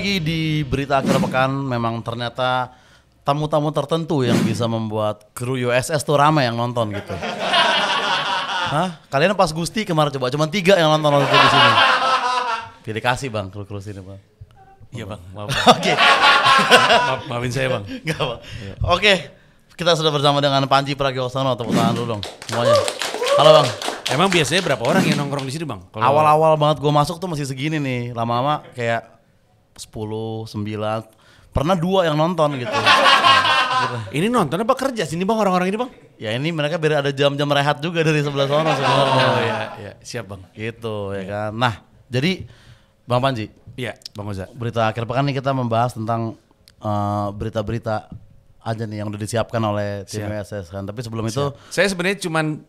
lagi di berita akhir pekan memang ternyata tamu-tamu tertentu yang bisa membuat kru USS tuh ramai yang nonton gitu. Hah? Kalian pas Gusti kemarin coba cuma tiga yang nonton waktu di sini. Pilih kasih bang kru kru sini bang. Iya bang, maaf. Oke. Okay. maaf, maafin saya bang. Gak apa. Iya. Oke, kita sudah bersama dengan Panji Pragiwaksono. Tepuk tangan dulu dong semuanya. Halo bang. Emang biasanya berapa orang yang nongkrong di sini bang? Awal-awal banget gue masuk tuh masih segini nih. Lama-lama kayak sepuluh sembilan Pernah dua yang nonton gitu. ini nonton apa kerja sini bang orang-orang ini bang? Ya ini mereka biar ada jam-jam rehat juga dari sebelah sana oh, sebenarnya. Oh ya, ya siap bang. Gitu ya, ya kan. Nah jadi Bang Panji. Iya Bang Oza. Berita akhir pekan ini kita membahas tentang berita eh, berita-berita aja nih yang udah disiapkan oleh tim SS kan. Tapi sebelum siap. itu. Saya sebenarnya cuman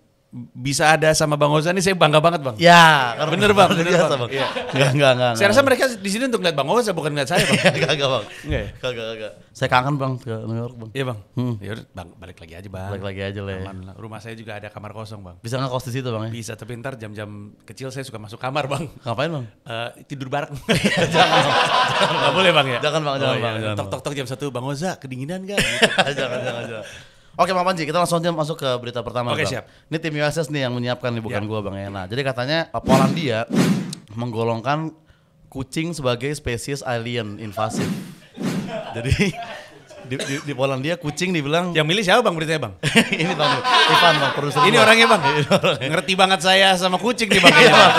bisa ada sama Bang Oza ini saya bangga banget Bang. Ya, karena iya. bener Bang, bener biasa, Bang. Iya. Enggak, enggak, enggak. Saya rasa mereka di sini untuk ngeliat Bang Oza bukan ngeliat saya Bang. Enggak, enggak Bang. Ya? Enggak, enggak, enggak. Saya kangen Bang ke New York Bang. Iya Bang. Hmm. Ya Bang, balik lagi aja Bang. Balik lagi aja lah. Rumah saya juga ada kamar kosong Bang. Bisa ngekos di situ Bang ya? Bisa, tapi ntar jam-jam kecil saya suka masuk kamar Bang. Ngapain Bang? Uh, tidur bareng. jangan. Enggak boleh Bang ya? Jangan Bang, jangan oh, iya. Bang. Tok tok tok jam satu Bang Oza kedinginan enggak? Jangan, jangan, jangan. Oke Pak Panji, kita langsung aja masuk ke berita pertama. Oke bang. siap. Ini tim USS nih yang menyiapkan nih bukan ya. gua Bang Ena. Ya. jadi katanya eh, Polandia menggolongkan kucing sebagai spesies alien invasif. jadi di, di, di Polandia kucing dibilang yang milih siapa bang beritanya bang ini bang Ivan bang produser ini orang orangnya bang ngerti banget saya sama kucing nih bang iya bang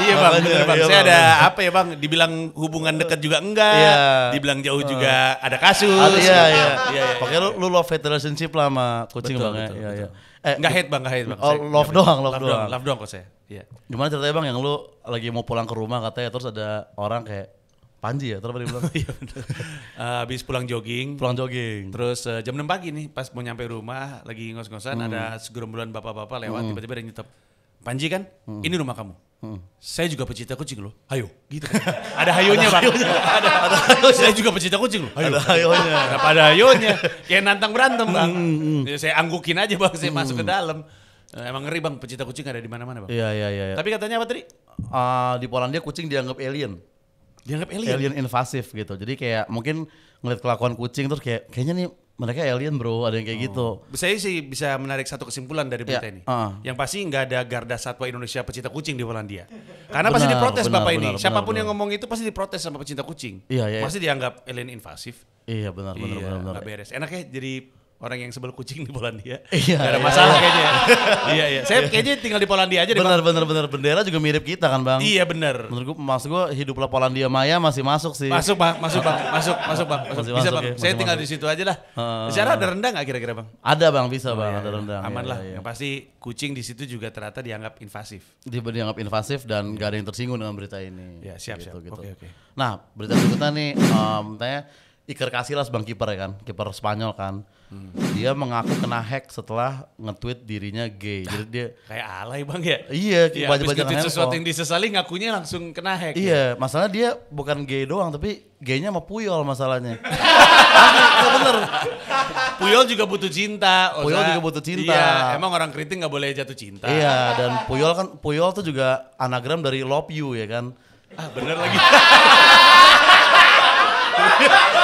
iya, iya bang saya ada apa ya bang dibilang hubungan dekat juga enggak iya. dibilang jauh juga ada kasus iya iya, iya iya pokoknya lu, lu love hate relationship lah sama kucing bang ya. betul, iya Eh, nggak hate bang, nggak hate bang. Oh, love, doang, love, love doang, love doang. Love doang kok saya. Iya. Gimana ceritanya bang yang lu lagi mau pulang ke rumah katanya terus ada orang kayak Panji ya terus pulang. Iya, eh, habis pulang jogging. Pulang jogging. Terus uh, jam 6 pagi nih pas mau nyampe rumah lagi ngos-ngosan hmm. ada segerombolan bapak-bapak lewat hmm. tiba-tiba hmm. ada yang nyetep. Panji kan, hmm. ini rumah kamu. Hmm. Saya juga pecinta kucing loh. Hayo, gitu. ada Hayonya Bang. Ada, ada, ada Saya juga pecinta kucing loh. Hayo. Ada Hayonya, Kenapa ada Hayonya, Kayak nantang berantem, Bang. Hmm, hmm, hmm. Ya, saya anggukin aja, Bang. Saya hmm. masuk ke dalam. Eh, emang ngeri, Bang. Pecinta kucing ada di mana-mana, Bang. Iya, iya, iya. iya. Tapi katanya apa tadi? Uh, di Polandia kucing dianggap alien dianggap alien alien invasif gitu jadi kayak mungkin ngeliat kelakuan kucing terus kayak kayaknya nih mereka alien bro ada yang kayak gitu. oh. gitu saya sih bisa menarik satu kesimpulan dari berita ya. ini uh. yang pasti nggak ada garda satwa Indonesia pecinta kucing di Polandia karena benar, pasti diprotes benar, bapak benar, ini benar, siapapun benar. yang ngomong itu pasti diprotes sama pecinta kucing iya, iya, pasti dianggap alien invasif iya benar benar iya, benar, benar. beres enaknya jadi orang yang sebel kucing di Polandia. Iya. Gak ada iya, masalah iya. kayaknya. Ya. iya iya. Saya kayaknya tinggal di Polandia aja Bener deh, bener bener bendera juga mirip kita kan bang. Iya bener. Menurut gue maksud gue hiduplah Polandia Maya masih masuk sih. Masuk bang, masuk bang, masuk masuk bang, masuk. bisa masuk, bang. Ya, Saya masih tinggal masuk. di situ aja lah. Uh, Secara ada rendang nggak kira-kira bang? Ada bang bisa oh, bang, iya, ada iya. rendang. Aman iya, lah. Iya. Yang pasti kucing di situ juga ternyata dianggap invasif. Dia dianggap invasif dan iya. gak ada yang tersinggung dengan berita ini. Ya siap gitu, siap. Gitu. Oke oke. Nah berita berikutnya nih, um, tanya Iker Casillas bang kiper ya kan, kiper Spanyol kan dia mengaku kena hack setelah nge-tweet dirinya gay. Jadi ah. dia kayak alay bang ya. Iya, ya, baca baca sesuatu yang disesali ngakunya langsung kena hack. Iya, ya? masalah dia bukan gay doang tapi gaynya sama Puyol masalahnya. Iya, bener. Puyol juga butuh cinta. Puyol juga butuh cinta. Iya, emang orang kritik nggak boleh jatuh cinta. Iya, dan Puyol kan Puyol tuh juga anagram dari love you ya kan. Ah, bener lagi.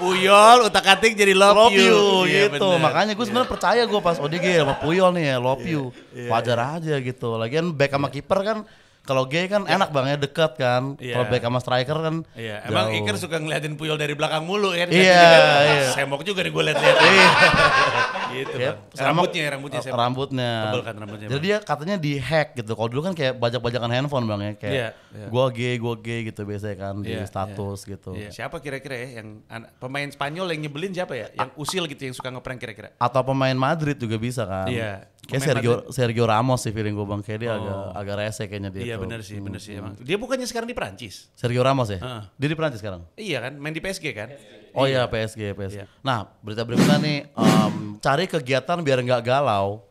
Puyol utak atik jadi love, love you, you yeah, gitu. Bener. Makanya gue sebenarnya yeah. percaya gue pas ODG sama Puyol nih ya love yeah. you. Yeah, Wajar aja gitu. Lagian back sama yeah. kiper kan kalau gay kan yeah. enak banget ya, dekat kan. Yeah. Kalau back sama striker kan. Iya. Yeah. Emang jauh. Iker suka ngeliatin Puyol dari belakang mulu ya, kan. Iya. Kan, iya. Ah, semok juga nih gue liat-liat. Iya. gitu yeah. bang. Rambutnya, rambutnya eh, semok. Rambutnya. Tebel kan rambutnya. Jadi dia katanya di hack gitu. Kalau dulu kan kayak bajak-bajakan handphone bang ya. Kayak yeah, yeah. gue gay, gue gay gitu biasanya kan yeah, di iya, status yeah. gitu. Yeah. Siapa kira-kira ya yang pemain Spanyol yang nyebelin siapa ya? Yang usil gitu yang suka ngeprank kira-kira. Atau pemain Madrid juga bisa kan. Iya. Kayak Sergio Sergio Ramos sih feeling gue bang kayak dia oh. agak agak rese kayaknya dia. Iya benar sih, hmm. benar sih emang. Dia bukannya sekarang di Prancis? Sergio Ramos ya? Uh. Dia di Prancis sekarang? Iya kan, main di PSG kan? PSG. Oh iya PSG, PSG. Iya. Nah berita berita nih, um, cari kegiatan biar nggak galau.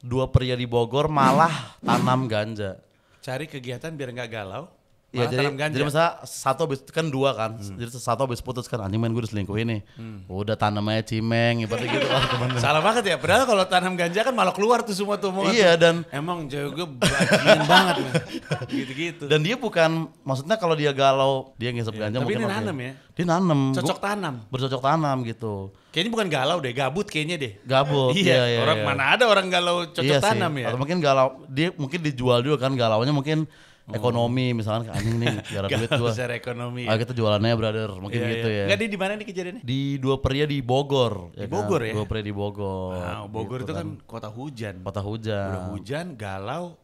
Dua pria di Bogor malah tanam ganja. Cari kegiatan biar nggak galau? Iya jadi, jadi misalnya satu habis kan dua kan, hmm. jadi satu habis putus kan anjing main gue selingkuh ini. Hmm. Udah tanam aja cimeng, gitu kan Salah banget ya, padahal kalau tanam ganja kan malah keluar tuh semua tuh. Iya dan emang jauh gue bagian banget Gitu-gitu. Dan dia bukan, maksudnya kalau dia galau dia ngisep ya, ganja tapi mungkin. dia nanam ya? Dia nanam. Cocok tanam. Bercocok tanam gitu. Kayaknya bukan galau deh, gabut kayaknya deh. Gabut. Iya, iya, iya, orang iya. mana ada orang galau cocok iya tanam sih. ya. Atau mungkin galau dia mungkin dijual juga kan galaunya mungkin Oh. ekonomi misalkan anjing nih gara duit gua. ekonomi. Ya. Ah, kita jualannya brother, mungkin yeah, gitu yeah. ya. Enggak di di mana nih kejadiannya? Di Dua Pria di Bogor. Di ya kan? Bogor kan? ya. Dua Pria di Bogor. Wow, Bogor gitu itu kan, kan kota hujan. Kota hujan. Udah hujan, galau.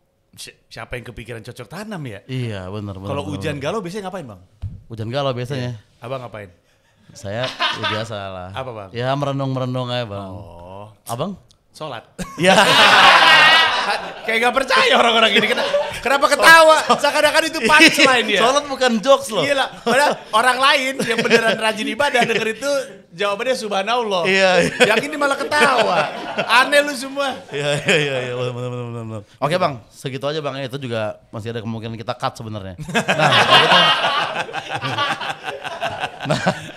Siapa yang kepikiran cocok tanam ya? Iya, benar benar. Kalau hujan galau biasanya ngapain, Bang? Hujan galau biasanya. Yeah. Abang ngapain? Saya ya biasa lah. Apa, Bang? Ya merenung-merenung aja, Bang. Oh. Abang? Sholat. Ya. Kayak gak percaya orang-orang gini. Kenapa, ketawa? Seakan-akan itu punchline ya. Sholat bukan jokes loh. Iya lah. Padahal orang lain yang beneran rajin ibadah denger itu jawabannya subhanallah. Iya. iya. Yakin ini malah ketawa. Aneh lu semua. Iya iya iya iya benar benar benar. Oke, Bang. Segitu aja Bang. Itu juga masih ada kemungkinan kita cut sebenarnya. nah,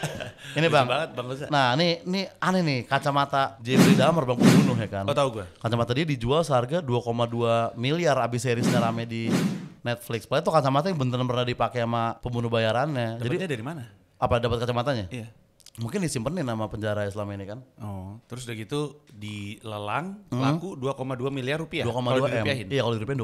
ini bang. banget bang Nah ini ini aneh nih kacamata Jeffrey Dahmer bang pembunuh ya kan. Oh tahu gue. Kacamata dia dijual seharga 2,2 miliar abis seriesnya rame di Netflix. Padahal itu kacamata yang beneran pernah dipakai sama pembunuh bayarannya. Dapatnya Jadi dari mana? Apa dapat kacamatanya? Iya. Mungkin disimpenin nama penjara Islam ini kan. Oh, terus udah gitu dilelang hmm. laku 2,2 miliar rupiah. 2,2 M. Iya, kalau dirupiahin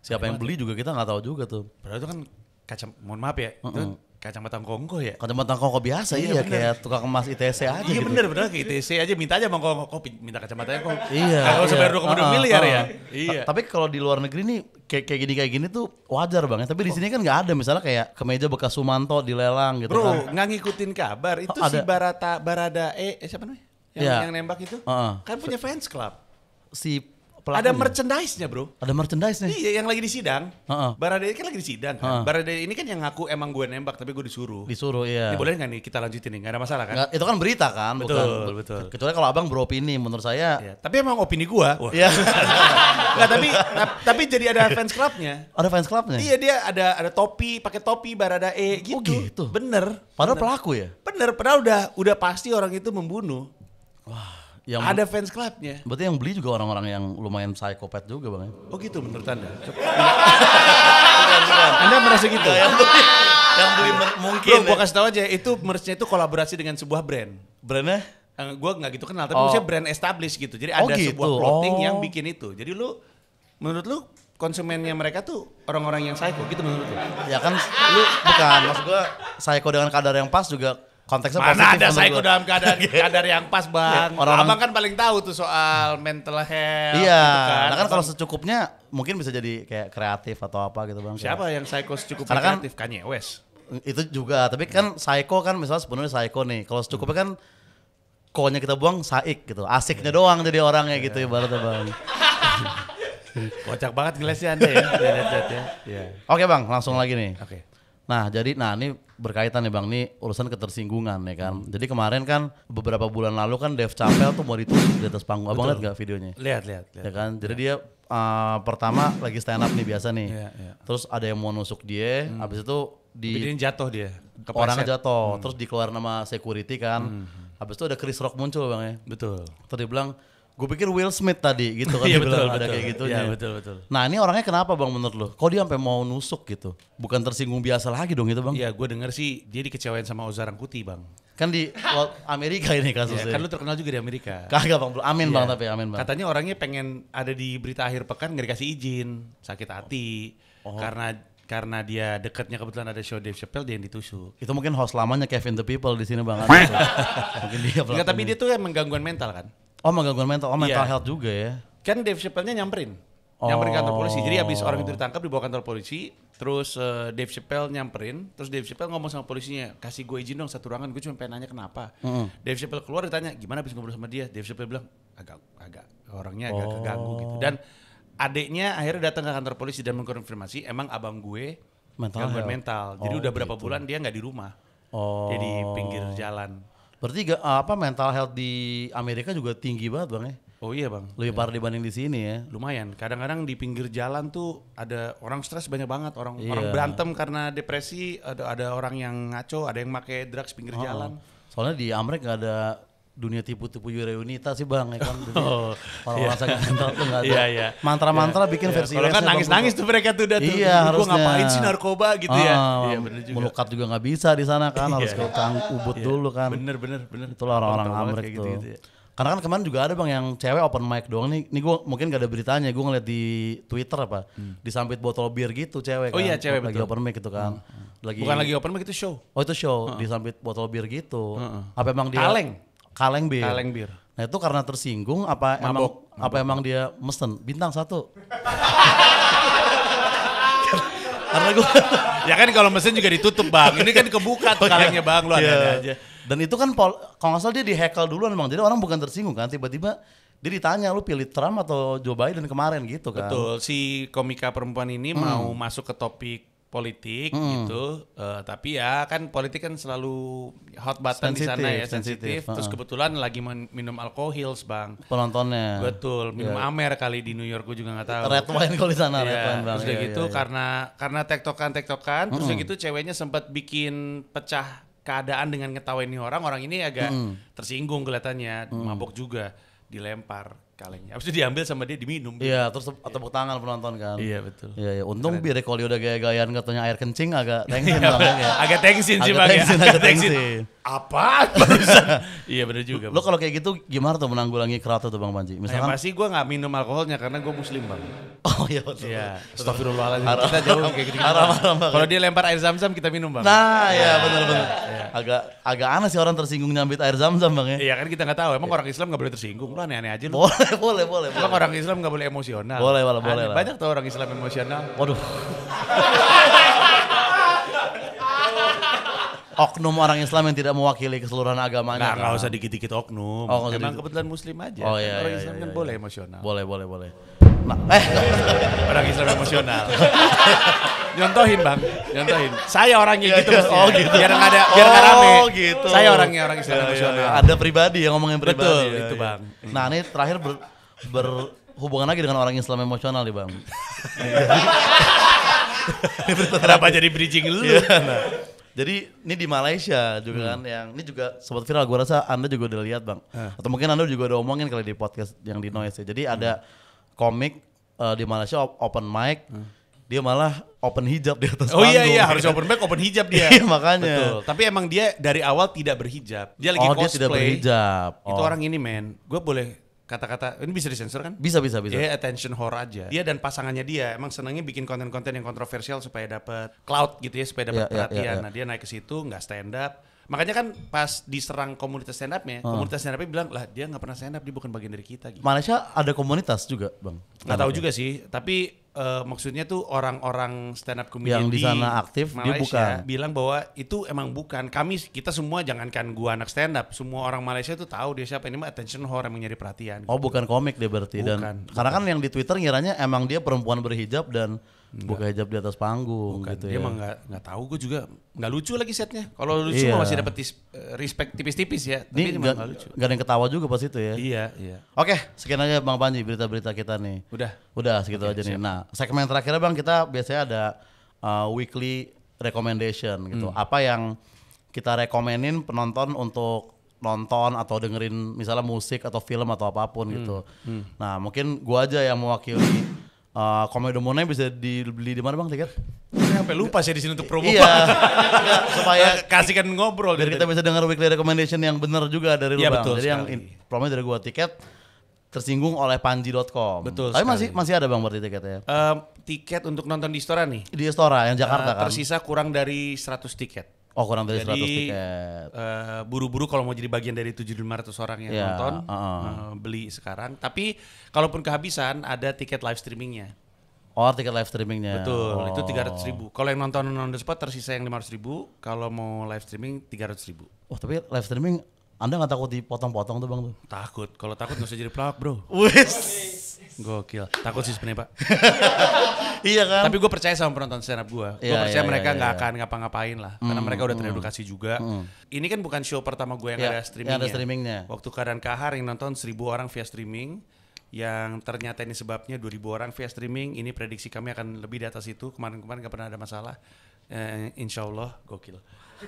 2,2 M. Siapa Kacamata. yang beli juga kita nggak tahu juga tuh. Padahal itu kan kacam mohon maaf ya. Uh -uh. Itu Kacamata kongko ya? Kacamata kongko biasa iya, iya bener. kayak tukang emas ITC aja Iya gitu. bener bener kayak ITC aja minta aja bang kongko minta kacamatanya kok. Iya. Kalau sebayar dua koma miliar ya. Iya. Tapi kalau di luar negeri nih kayak kayak gini kayak gini tuh wajar banget. Tapi di sini kan nggak ada misalnya kayak kemeja bekas Sumanto dilelang gitu Bro, kan. ngikutin kabar oh, itu oh, si Barata Barada eh, eh siapa namanya? Yang, yeah. yang nembak itu uh -uh. kan punya fans club si Pelakunya. Ada merchandise-nya bro. Ada merchandise-nya? Iya yang lagi di sidang. Uh-uh. Barada ini kan lagi di sidang kan. Uh-uh. Barada ini kan yang ngaku emang gue nembak tapi gue disuruh. Disuruh iya. Ini boleh nggak nih kita lanjutin nih? Gak ada masalah kan? Gak, itu kan berita kan? Betul, bukan, betul. Kecuali kalau abang beropini menurut saya. Iya. Tapi emang opini gue. Iya. Nggak tapi nah, tapi jadi ada fans club-nya. Ada fans club-nya? Iya dia ada ada topi, pakai topi Barada E oh, gitu. Oh gitu? Bener. Padahal bener. pelaku ya? Bener, padahal udah, udah pasti orang itu membunuh. Wah. Yang ada fans clubnya. Berarti yang beli juga orang-orang yang lumayan psikopat juga bang ya? Oh gitu menurut anda? anda merasa gitu? Yang beli, yang beli mungkin. Bro, ya. gue kasih tau aja itu merchnya itu kolaborasi dengan sebuah brand. Brandnya? Yang gue nggak gitu kenal, tapi oh. maksudnya brand established gitu. Jadi ada oh, gitu. sebuah plotting oh. yang bikin itu. Jadi lu, menurut lu konsumennya mereka tuh orang-orang yang psycho gitu menurut lu? Ya kan lu bukan, maksud gue psycho dengan kadar yang pas juga konteksnya Mana positif ada psycho dalam keadaan kadar yang pas bang iya, Orang abang kan paling tahu tuh soal mental health gitu iya gitu kan. kan kalau secukupnya mungkin bisa jadi kayak kreatif atau apa gitu bang siapa kayak. yang psycho secukupnya Karena kan kreatif kan, Kanye West itu juga tapi kan psycho kan misalnya sebenarnya psycho nih kalau secukupnya kan konya kita buang saik gitu asiknya doang jadi orangnya gitu ibaratnya bang Kocak banget gelasnya Anda ya. ya. Yeah. Oke okay, Bang, langsung lagi nih. Oke. Okay. Nah jadi, nah ini berkaitan nih Bang nih urusan ketersinggungan ya kan. Hmm. Jadi kemarin kan beberapa bulan lalu kan Dev Chappelle tuh mau ditusuk di atas panggung. Abang lihat gak videonya? Lihat, lihat, Ya kan? Jadi dia uh, pertama lagi stand up nih biasa nih. Yeah, yeah. Terus ada yang mau nusuk dia, hmm. habis itu di Bidin jatuh dia. Orang jatuh, hmm. terus dikeluar nama security kan. Hmm, hmm. Habis itu ada Chris Rock muncul Bang ya. Betul. Terus dia bilang Gue pikir Will Smith tadi gitu kan. Iya betul, betul. Ada kayak gitu. ya betul betul. Nah ini orangnya kenapa bang menurut lo? Kok dia sampai mau nusuk gitu? Bukan tersinggung biasa lagi dong itu bang? ya gue denger sih dia dikecewain sama Oza Rangkuti bang. Kan di Amerika ini kasusnya. Ya, kan lu terkenal juga di Amerika. Kagak bang, amin ya. bang tapi amin bang. Katanya orangnya pengen ada di berita akhir pekan gak dikasih izin. Sakit hati. Oh. Karena karena dia dekatnya kebetulan ada show Dave Chappelle dia yang ditusuk. Itu mungkin host lamanya Kevin the People di sini bang. mungkin dia. Enggak, tapi dia tuh emang gangguan mental kan? Oh mengganggu mental, oh mental yeah. health juga ya. Kan Dave Chappelle-nya nyamperin. Oh. Nyamperin kantor oh. polisi. Jadi habis orang itu ditangkap dibawa kantor polisi, terus uh, Dave Chappelle nyamperin, terus Dave Chappelle ngomong sama polisinya, "Kasih gue izin dong satu ruangan, gue cuma pengen nanya kenapa." Mm. Dave Chappelle keluar ditanya, "Gimana habis ngobrol sama dia?" Dave Chappelle bilang, "Agak agak orangnya agak oh. keganggu gitu." Dan adiknya akhirnya datang ke kantor polisi dan mengkonfirmasi emang abang gue mental gangguan mental. Jadi oh, udah berapa gitu. bulan dia nggak di rumah. Oh. Jadi pinggir jalan. Berarti apa mental health di Amerika juga tinggi banget bang ya? Oh iya bang. Lebih iya. parah dibanding di sini ya. Lumayan. Kadang-kadang di pinggir jalan tuh ada orang stres banyak banget, orang iya. orang berantem karena depresi, ada ada orang yang ngaco, ada yang pakai drugs pinggir oh. jalan. Soalnya di Amerika gak ada dunia tipu-tipu Yuraunita sih bang, ya kan? Oh, kalau iya. tuh nggak ada. Iya, iya. Mantra-mantra yeah. bikin yeah. versi. Kalau kan nangis-nangis tuh mereka tuh udah tuh. Iya, harus ngapain sih narkoba gitu ya. ah, ya? Iya, juga. Melukat juga nggak bisa di sana kan, iya. harus ke kang ubud iya. dulu kan. Bener, bener, bener. Itulah orang-orang Amrik ya. Karena kan kemarin juga ada bang yang cewek open mic doang nih. Nih gue mungkin gak ada beritanya. Gue ngeliat di Twitter apa. Di hmm. Disambit botol bir gitu cewek oh, iya, kan. Oh iya cewek lagi open mic gitu kan. Hmm, hmm. Lagi, Bukan lagi open mic itu show. Oh itu show. Di samping botol bir gitu. Apa emang dia. Kaleng. Kaleng bir. Kaleng bir. Nah itu karena tersinggung apa mabok, emang mabok. apa emang dia mesen bintang satu. karena gue ya kan kalau mesin juga ditutup bang ini kan kebuka tuh oh, iya. kalengnya bang lu iya. ada, yeah. aja dan itu kan kalau nggak salah dia dihackle dulu. Memang jadi orang bukan tersinggung kan tiba-tiba dia ditanya lu pilih Trump atau Joe Biden kemarin gitu kan betul si komika perempuan ini hmm. mau masuk ke topik politik mm. gitu. Uh, tapi ya kan politik kan selalu hot button di sana ya, sensitif. Terus kebetulan lagi minum alkohol, Bang. Penontonnya. Betul, minum yeah. amer kali di New York gue juga nggak tahu. Red wine kalau di sana, yeah. red iya, wine, Bang. Terus yeah, ya, gitu yeah, yeah. karena karena tektokan-tektokan, mm. terus hmm. gitu ceweknya sempat bikin pecah keadaan dengan ngetawain orang, orang ini agak mm. tersinggung kelihatannya, mm. mabok juga, dilempar kalengnya. Habis itu diambil sama dia diminum. Iya, terus tepuk tangan penonton kan. Iya, betul. Iya, iya. untung biar Bire kalau udah gaya-gayaan katanya air kencing agak tengsin iya, banget ya. Agak tengsin sih Bang. Ya. Agak agak tengsin apa? iya bener juga. Lo kalau kayak gitu gimana tuh menanggulangi kerato tuh Bang Panji? Ya, Misalkan nah, pasti gue nggak minum alkoholnya karena gue muslim bang. Oh iya betul. Iya. Astagfirullahaladzim. kita jauh kayak gitu. Haram, haram, Kalau dia lempar air zam-zam kita minum bang. Nah, iya, iya bener bener. Iya, iya. Agak agak aneh sih orang tersinggung nyambit air zam-zam bang ya. Iya kan kita nggak tahu. Emang iya. orang Islam nggak boleh tersinggung lo aneh-aneh aja lo. Boleh boleh boleh. Emang orang Islam nggak boleh emosional. Boleh boleh boleh. boleh. Banyak tuh orang Islam emosional. Waduh. oknum orang Islam yang tidak mewakili keseluruhan agamanya. Nah, nggak kan? usah dikit-dikit oknum. Oh, Emang kebetulan muslim aja. Oh, iya, orang iya, Islam iya, kan iya. boleh emosional. Boleh, boleh, boleh. Nah, nah eh. orang Islam emosional. nyontohin bang, nyontohin. Saya orangnya iya, gitu maksudnya. Oh gitu. Biar nggak ada, biar nggak oh, rame. Oh gitu. Saya orangnya orang Islam iya, iya, emosional. Iya, Ada pribadi yang ngomongin pribadi. Betul, iya, itu iya. bang. Nah ini terakhir ber, berhubungan lagi dengan orang Islam emosional nih bang. Kenapa jadi bridging lu? Nah. Jadi ini di Malaysia juga hmm. kan yang ini juga sempat viral gua rasa Anda juga udah lihat Bang. Eh. Atau mungkin Anda juga udah omongin kali di podcast yang di Noise ya. Jadi hmm. ada komik uh, di Malaysia open mic. Hmm. Dia malah open hijab di atas panggung. Oh iya iya, harus open mic open hijab dia. iya makanya. Betul. Tapi emang dia dari awal tidak berhijab. Dia lagi oh, cosplay. Dia tidak berhijab. Oh. Itu orang ini men. Gue boleh kata-kata ini bisa disensor kan? Bisa bisa bisa. Dia ya, attention whore aja. Dia dan pasangannya dia emang senangnya bikin konten-konten yang kontroversial supaya dapat cloud gitu ya, supaya dapat yeah, ya, ya, perhatian. Yeah, yeah, yeah. Nah, dia naik ke situ nggak stand up. Makanya kan pas diserang komunitas stand up-nya, hmm. Ah. komunitas stand up-nya bilang, "Lah, dia nggak pernah stand up, dia bukan bagian dari kita." Gitu. Malaysia ada komunitas juga, Bang. Nggak tahu juga sih, tapi uh, maksudnya tuh orang-orang stand up comedian yang di sana aktif Malaysia dia bukan bilang bahwa itu emang bukan kami kita semua jangankan gua anak stand up semua orang Malaysia tuh tahu dia siapa ini mah attention whore yang nyari perhatian oh gitu. bukan komik dia berarti bukan, dan bukan. karena kan yang di Twitter ngiranya emang dia perempuan berhijab dan buka hijab di atas panggung Bukan. gitu dia ya. emang nggak nggak tahu gue juga nggak lucu lagi setnya kalau lucu iya. masih dapat eh, respect tipis-tipis ya tapi nggak lucu gak ada yang ketawa juga pas itu ya iya iya oke sekian aja bang Panji berita-berita kita nih udah udah segitu okay, aja siap. nih nah segmen terakhirnya bang kita biasanya ada uh, weekly recommendation gitu hmm. apa yang kita rekomenin penonton untuk nonton atau dengerin misalnya musik atau film atau apapun gitu. hmm. gitu hmm. nah mungkin gua aja yang mewakili Uh, eh, Mona bisa dibeli di mana bang tiket? Saya sampai lupa sih di sini untuk promo. Iya. supaya eh, kasihkan ngobrol. Jadi gitu. kita bisa dengar weekly recommendation yang benar juga dari lu ya, bang. Betul Jadi yang promo dari gua tiket tersinggung oleh panji.com. Betul. Tapi sekali. masih masih ada Bang berarti tiketnya. Uh, tiket untuk nonton di Istora nih. Di Istora yang Jakarta uh, kan. Tersisa kurang dari 100 tiket. Oh kurang dari jadi, 100 tiket. Uh, buru-buru kalau mau jadi bagian dari 7.500 orang yang yeah, nonton uh -uh. Uh, beli sekarang. Tapi kalaupun kehabisan ada tiket live streamingnya. Oh tiket live streamingnya. Betul, oh. itu 300 ribu. Kalau yang nonton on the spot tersisa yang 500 ribu. Kalau mau live streaming 300 ribu. Oh tapi live streaming anda nggak takut dipotong-potong tuh bang tuh? Takut, kalau takut nggak usah jadi pelawak bro. Wes. Gokil. Takut sih sebenarnya pak. iya kan. Tapi gue percaya sama penonton stand up gue. Gue iya, percaya iya, mereka iya, nggak akan ngapa-ngapain lah. karena hmm, mereka udah hmm. teredukasi mm, juga. Hmm. Ini kan bukan show pertama gue yang ada streamingnya. ada streamingnya. Waktu keadaan kahar yang nonton seribu orang via streaming yang ternyata ini sebabnya 2000 orang via streaming ini prediksi kami akan lebih di atas itu kemarin-kemarin gak pernah ada masalah eh, insya Allah gokil.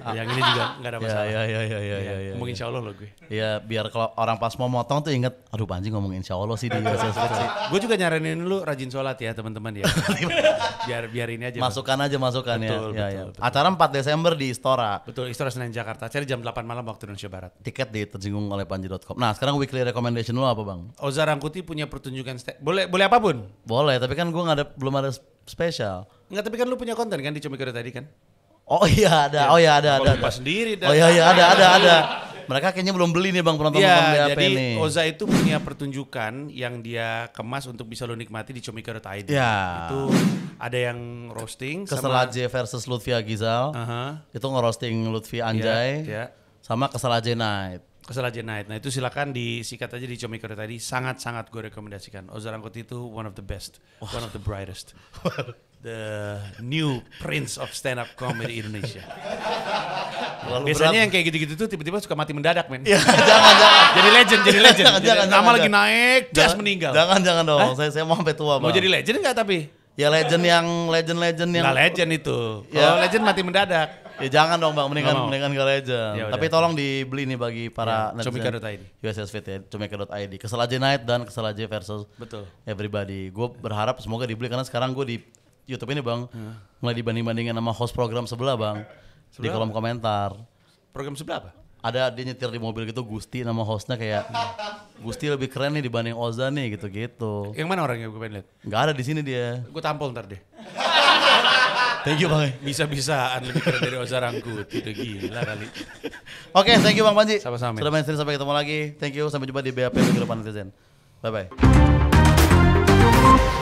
Ah. Yang ini juga gak ada ya, masalah. Iya iya iya iya iya. Ya, ya. insya Allah loh gue. Iya biar kalau orang pas mau motong tuh inget, aduh panji ngomong insya Allah sih di sih. Gue juga nyaranin lu rajin sholat ya teman-teman ya. biar biar ini aja. Masukkan aja masukan ya. Betul, ya, ya. betul. Acara 4 Desember di Istora. Betul Istora Senayan Jakarta. Cari jam 8 malam waktu Indonesia Barat. Tiket di tersinggung oleh panji.com. Nah sekarang weekly recommendation lu apa bang? Oza Rangkuti punya pertunjukan boleh boleh apapun. Boleh tapi kan gue nggak ada belum ada spesial. Enggak, tapi kan lu punya konten kan di Comikoro tadi kan? Oh iya ada, ya. oh iya ada, ada, ada. sendiri dan Oh iya iya ada, ada, ada. Mereka kayaknya belum beli nih bang penonton ya, jadi ini. Oza itu punya pertunjukan yang dia kemas untuk bisa lo nikmati di Comikoro Tide. Ya. Itu ada yang roasting. Kesel sama... versus Lutfi Agizal. Uh -huh. Itu ngerosting Lutfi Anjay. Ya, ya. Sama Kesel Night. Kesela Night. Nah itu silakan disikat aja di Comikore tadi. Sangat-sangat gue rekomendasikan. Ozar Angkot itu one of the best. Wow. One of the brightest. the new prince of stand up comedy Indonesia. Lalu Biasanya berat. yang kayak gitu-gitu tuh tiba-tiba suka mati mendadak, men. Ya, jangan, jangan. Jadi legend, jadi legend. jangan, jadi, jangan, nama jangan, lagi jangan. naik, jas meninggal. Jangan, jangan dong. Saya, saya mau sampai tua, Bang. Mau jadi legend nggak tapi? Ya legend yang legend legend yang. Nggak legend itu. Ya. Kalau legend mati mendadak. Ya jangan dong bang, mendingan no. mendingan gak legend. Ya, Tapi tolong dibeli nih bagi para ya, comika.id. USSVT, Fit ya, Kesel aja night dan kesel aja versus Betul. everybody. Gue berharap semoga dibeli karena sekarang gue di YouTube ini bang ya. mulai dibanding bandingin sama host program sebelah bang sebelah di kolom apa? komentar. Program sebelah apa? ada dia nyetir di mobil gitu Gusti nama hostnya kayak Gusti lebih keren nih dibanding Oza nih gitu gitu. Yang mana orangnya gue pengen lihat? Gak ada di sini dia. Gue tampol ntar deh. Thank you Bang. Bisa-bisaan lebih keren dari Oza Rangkut. Udah gila kali. Oke, okay, thank you Bang Panji. Sama-sama. Sudah main stream sampai ketemu lagi. Thank you. Sampai jumpa di BAP minggu depan netizen. Bye-bye.